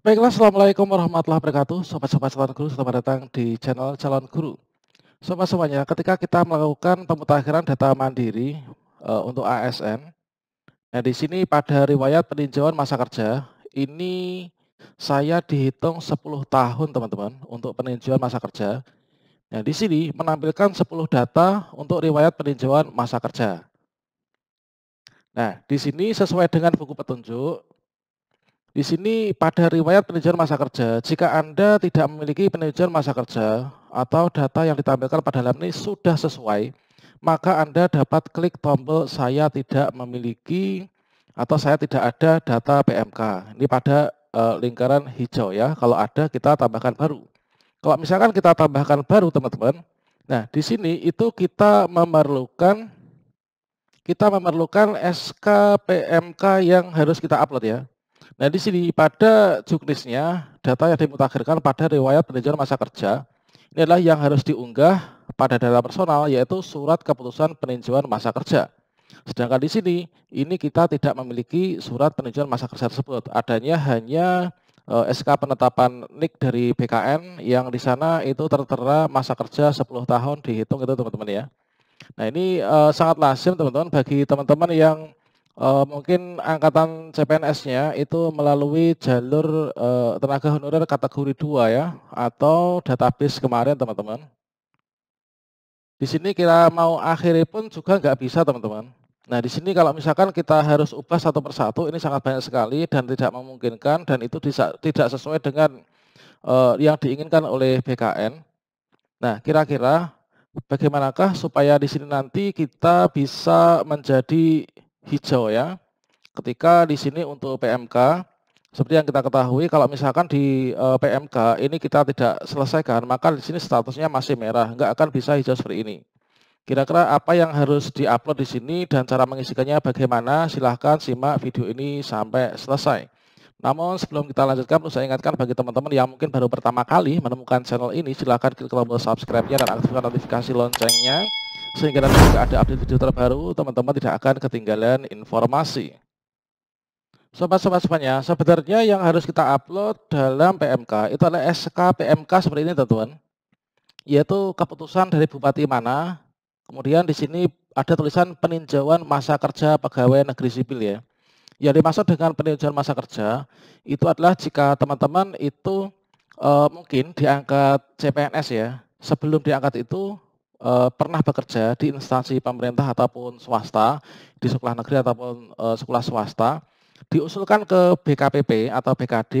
Baiklah, Assalamualaikum warahmatullahi wabarakatuh. Sobat-sobat calon guru, selamat datang di channel calon guru. Sobat semuanya, ketika kita melakukan pemutakhiran data mandiri e, untuk ASN, nah di sini pada riwayat peninjauan masa kerja, ini saya dihitung 10 tahun teman-teman untuk peninjauan masa kerja. Nah di sini menampilkan 10 data untuk riwayat peninjauan masa kerja. Nah di sini sesuai dengan buku petunjuk, di sini pada riwayat penelitian masa kerja, jika Anda tidak memiliki penelitian masa kerja atau data yang ditampilkan pada dalam ini sudah sesuai, maka Anda dapat klik tombol saya tidak memiliki atau saya tidak ada data PMK. Ini pada uh, lingkaran hijau ya. Kalau ada kita tambahkan baru. Kalau misalkan kita tambahkan baru teman-teman, nah di sini itu kita memerlukan kita memerlukan SK PMK yang harus kita upload ya. Nah di sini pada juknisnya data yang dimutakhirkan pada riwayat manajer masa kerja ini adalah yang harus diunggah pada data personal yaitu surat keputusan peninjauan masa kerja. Sedangkan di sini ini kita tidak memiliki surat peninjauan masa kerja tersebut. Adanya hanya eh, SK penetapan NIK dari BKN yang di sana itu tertera masa kerja 10 tahun dihitung itu teman-teman ya. Nah ini eh, sangat lazim teman-teman bagi teman-teman yang uh, mungkin angkatan CPNS-nya itu melalui jalur uh, tenaga honorer kategori 2 ya atau database kemarin teman-teman. Di sini kita mau akhiri pun juga nggak bisa teman-teman. Nah di sini kalau misalkan kita harus ubah satu persatu ini sangat banyak sekali dan tidak memungkinkan dan itu tidak sesuai dengan uh, yang diinginkan oleh BKN. Nah kira-kira bagaimanakah supaya di sini nanti kita bisa menjadi hijau ya. Ketika di sini untuk PMK, seperti yang kita ketahui kalau misalkan di e, eh, PMK ini kita tidak selesaikan, maka di sini statusnya masih merah, nggak akan bisa hijau seperti ini. Kira-kira apa yang harus diupload di sini dan cara mengisikannya bagaimana, silahkan simak video ini sampai selesai. Namun sebelum kita lanjutkan, saya ingatkan bagi teman-teman yang mungkin baru pertama kali menemukan channel ini, silahkan klik tombol subscribe-nya dan aktifkan notifikasi loncengnya sehingga nanti jika ada update video terbaru, teman-teman tidak akan ketinggalan informasi. Sobat-sobat semuanya, sebenarnya yang harus kita upload dalam PMK itu adalah SK PMK seperti ini teman-teman. Yaitu keputusan dari Bupati mana, kemudian di sini ada tulisan peninjauan masa kerja pegawai negeri sipil ya. Yang dimaksud dengan peninjauan masa kerja itu adalah jika teman-teman itu e, mungkin diangkat CPNS ya, sebelum diangkat itu uh, pernah bekerja di instansi pemerintah ataupun swasta, di sekolah negeri ataupun uh, sekolah swasta, diusulkan ke BKPP atau BKD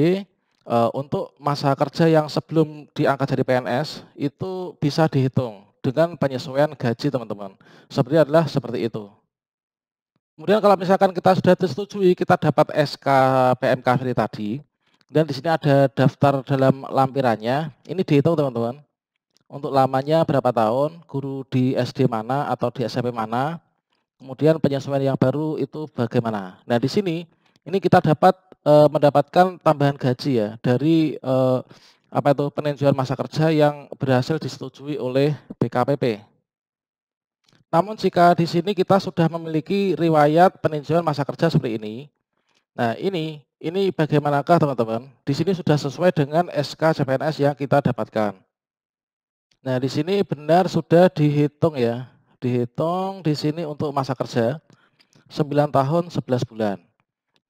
uh, eh, untuk masa kerja yang sebelum diangkat jadi PNS itu bisa dihitung dengan penyesuaian gaji teman-teman. Seperti adalah seperti itu. Kemudian kalau misalkan kita sudah disetujui, kita dapat SK PMK tadi, dan di sini ada daftar dalam lampirannya. Ini dihitung teman-teman untuk lamanya berapa tahun, guru di SD mana atau di SMP mana, kemudian penyesuaian yang baru itu bagaimana. Nah di sini ini kita dapat e, mendapatkan tambahan gaji ya dari e, apa itu peninjauan masa kerja yang berhasil disetujui oleh BKPP. Namun jika di sini kita sudah memiliki riwayat peninjauan masa kerja seperti ini, nah ini ini bagaimanakah teman-teman? Di sini sudah sesuai dengan SK CPNS yang kita dapatkan. Nah, di sini benar sudah dihitung ya. Dihitung di sini untuk masa kerja 9 tahun 11 bulan.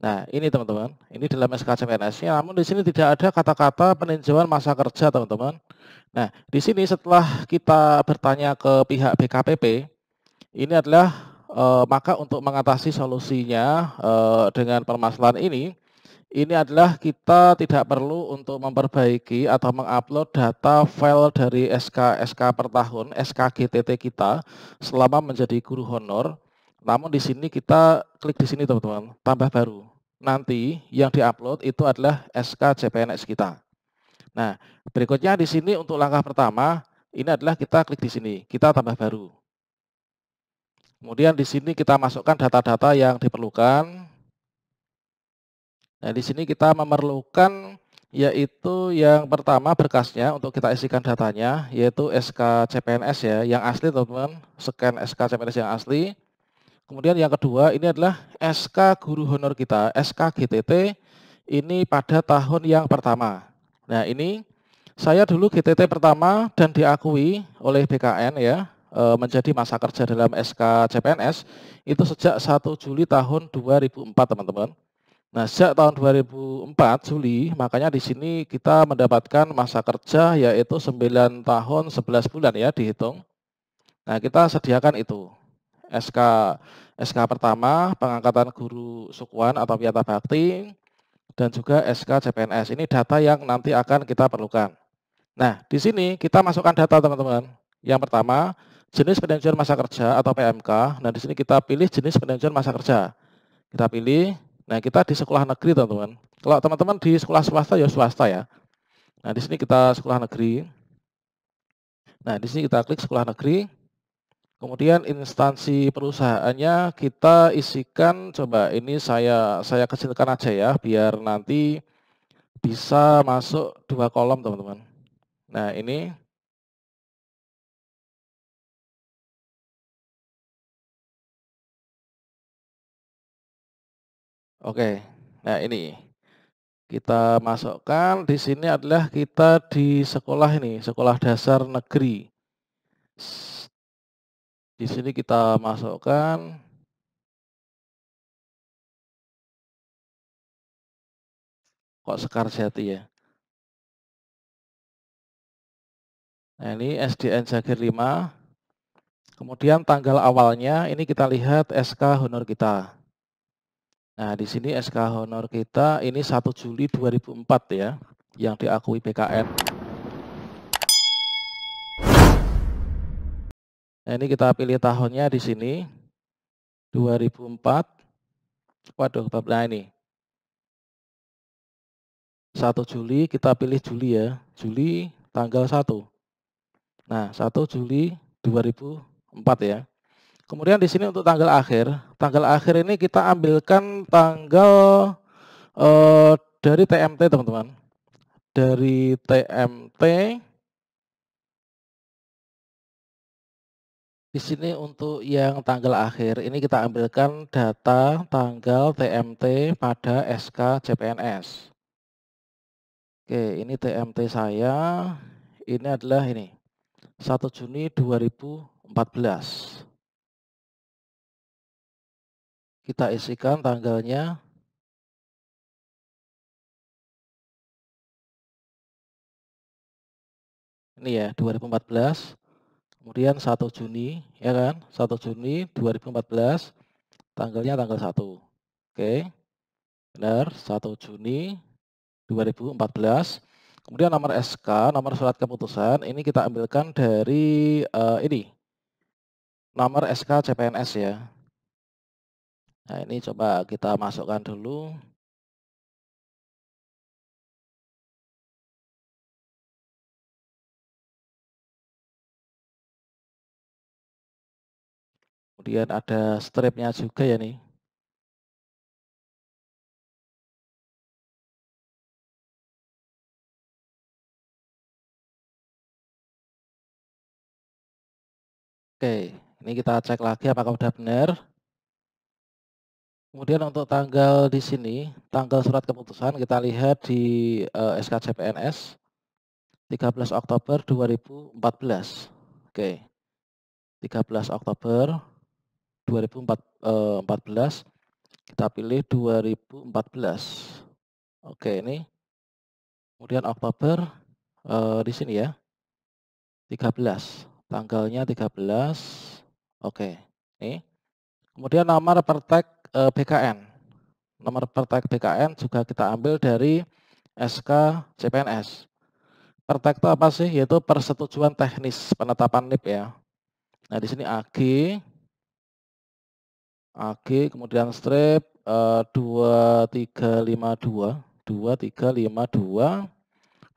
Nah, ini teman-teman, ini dalam SK cpns ya, namun di sini tidak ada kata-kata peninjauan masa kerja, teman-teman. Nah, di sini setelah kita bertanya ke pihak BKPP, ini adalah e, maka untuk mengatasi solusinya e, dengan permasalahan ini, ini adalah kita tidak perlu untuk memperbaiki atau mengupload data file dari SK-SK per tahun, SKGTT kita selama menjadi guru honor. Namun di sini kita klik di sini teman-teman, tambah baru. Nanti yang diupload itu adalah SK CPNS kita. Nah, berikutnya di sini untuk langkah pertama, ini adalah kita klik di sini, kita tambah baru. Kemudian di sini kita masukkan data-data yang diperlukan, Nah, di sini kita memerlukan yaitu yang pertama berkasnya untuk kita isikan datanya yaitu SK CPNS ya yang asli teman-teman scan SK CPNS yang asli kemudian yang kedua ini adalah SK guru honor kita SK GTT ini pada tahun yang pertama nah ini saya dulu GTT pertama dan diakui oleh BKN ya e, menjadi masa kerja dalam SK CPNS itu sejak 1 Juli tahun 2004 teman-teman Nah, sejak tahun 2004 Juli, makanya di sini kita mendapatkan masa kerja yaitu 9 tahun 11 bulan ya dihitung. Nah, kita sediakan itu. SK SK pertama pengangkatan guru sukuan atau piata bakti dan juga SK CPNS. Ini data yang nanti akan kita perlukan. Nah, di sini kita masukkan data teman-teman. Yang pertama, jenis peninjauan masa kerja atau PMK. Nah, di sini kita pilih jenis peninjauan masa kerja. Kita pilih Nah, kita di sekolah negeri, teman-teman. Kalau teman-teman di sekolah swasta ya swasta ya. Nah, di sini kita sekolah negeri. Nah, di sini kita klik sekolah negeri. Kemudian instansi perusahaannya kita isikan coba ini saya saya kecilkan aja ya biar nanti bisa masuk dua kolom teman-teman. Nah, ini Oke, nah ini kita masukkan di sini adalah kita di sekolah ini, sekolah dasar negeri. Di sini kita masukkan kok Sekar Jati ya. Nah, ini SDN Jagir 5. Kemudian tanggal awalnya ini kita lihat SK honor kita. Nah, di sini SK honor kita ini 1 Juli 2004 ya, yang diakui PKN. Nah, ini kita pilih tahunnya di sini 2004. Waduh, nah ini. 1 Juli kita pilih Juli ya. Juli tanggal 1. Nah, 1 Juli 2004 ya. Kemudian di sini untuk tanggal akhir, tanggal akhir ini kita ambilkan tanggal eh, dari TMT teman-teman. Dari TMT Di sini untuk yang tanggal akhir ini kita ambilkan data tanggal TMT pada SK CPNS. Oke, ini TMT saya. Ini adalah ini. 1 Juni 2014 kita isikan tanggalnya ini ya 2014 kemudian 1 Juni ya kan 1 Juni 2014 tanggalnya tanggal 1 oke okay. benar 1 Juni 2014 kemudian nomor SK nomor surat keputusan ini kita ambilkan dari uh, ini nomor SK CPNS ya Nah, ini coba kita masukkan dulu. Kemudian ada stripnya juga ya nih. Oke, ini kita cek lagi apakah sudah benar. Kemudian untuk tanggal di sini, tanggal surat keputusan kita lihat di uh, eh, SKCPNS 13 Oktober 2014. Oke. 13 Oktober 2014 eh, kita pilih 2014. Oke, ini kemudian Oktober uh, di sini ya. 13. Tanggalnya 13. Oke, ini. Kemudian nomor Pertek eh, PKN. Nomor pertek PKN juga kita ambil dari SK CPNS. Pertek itu apa sih? Yaitu persetujuan teknis penetapan NIP ya. Nah di sini AG, AG kemudian strip eh, 2352, 2352,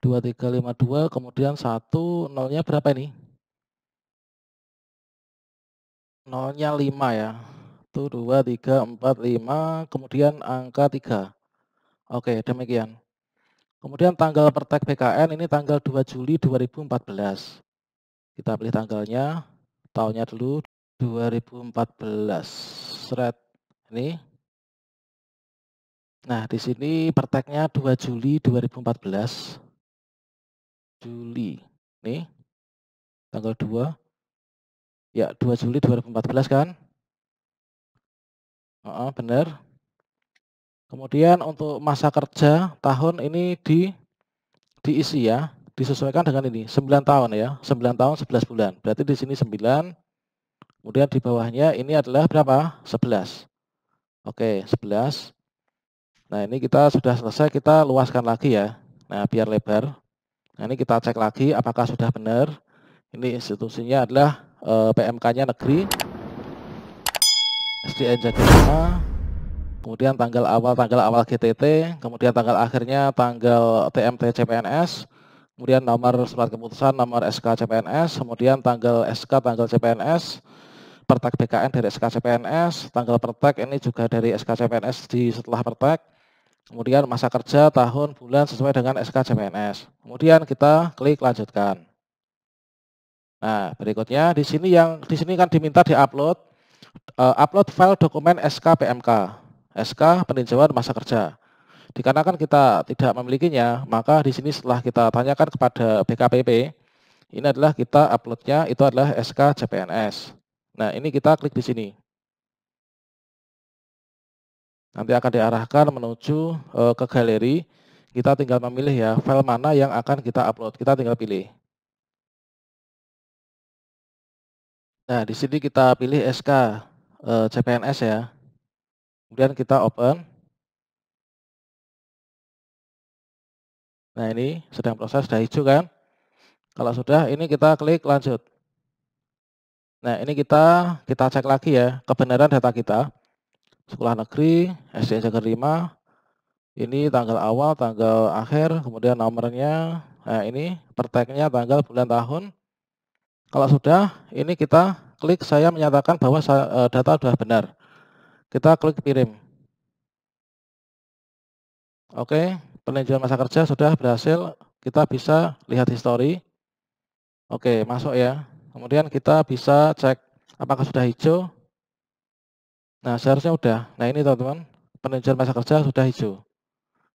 2352 kemudian 1 nolnya berapa ini? Nolnya 5 ya. 1, 2, 3, 4, 5, kemudian angka 3. Oke, demikian. Kemudian tanggal pertek BKN ini tanggal 2 Juli 2014. Kita pilih tanggalnya, tahunnya dulu 2014. Seret ini. Nah, di sini perteknya 2 Juli 2014. Juli. Nih. Tanggal 2. Ya, 2 Juli 2014 kan? uh, bener. Kemudian untuk masa kerja tahun ini di diisi ya, disesuaikan dengan ini 9 tahun ya, 9 tahun 11 bulan. Berarti di sini 9. Kemudian di bawahnya ini adalah berapa? 11. Oke, 11. Nah, ini kita sudah selesai, kita luaskan lagi ya. Nah, biar lebar. Nah, ini kita cek lagi apakah sudah benar. Ini institusinya adalah e, eh, PMK-nya negeri. SDN Jakarta, kemudian tanggal awal tanggal awal GTT, kemudian tanggal akhirnya tanggal TMT CPNS, kemudian nomor surat keputusan, nomor SK CPNS, kemudian tanggal SK tanggal CPNS, pertek BKN dari SK CPNS, tanggal pertek ini juga dari SK CPNS di setelah pertek, kemudian masa kerja tahun bulan sesuai dengan SK CPNS. Kemudian kita klik lanjutkan. Nah, berikutnya di sini yang di sini kan diminta diupload uh, upload file dokumen SK PMK, SK peninjauan masa kerja. Dikarenakan kita tidak memilikinya, maka di sini setelah kita tanyakan kepada BKPP, ini adalah kita uploadnya itu adalah SK CPNS. Nah ini kita klik di sini. Nanti akan diarahkan menuju uh, ke galeri. Kita tinggal memilih ya file mana yang akan kita upload. Kita tinggal pilih. Nah, di sini kita pilih SK eh, CPNS ya. Kemudian kita open. Nah, ini sedang proses, sudah hijau kan? Kalau sudah, ini kita klik lanjut. Nah, ini kita kita cek lagi ya, kebenaran data kita. Sekolah negeri, SD Jagar 5, ini tanggal awal, tanggal akhir, kemudian nomornya, nah ini perteknya tanggal bulan tahun, kalau sudah, ini kita klik saya menyatakan bahwa e, data sudah benar. Kita klik kirim. Oke, peninjauan masa kerja sudah berhasil. Kita bisa lihat histori. Oke, masuk ya. Kemudian kita bisa cek apakah sudah hijau. Nah, seharusnya sudah. Nah, ini teman-teman, peninjauan masa kerja sudah hijau.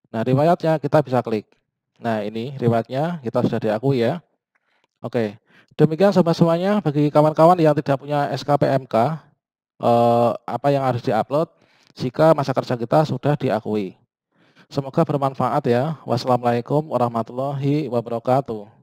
Nah, riwayatnya kita bisa klik. Nah, ini riwayatnya kita sudah diakui ya. Oke, Demikian sobat semuanya, bagi kawan-kawan yang tidak punya SKPMK, eh, apa yang harus diupload jika masa kerja kita sudah diakui. Semoga bermanfaat ya. Wassalamualaikum warahmatullahi wabarakatuh.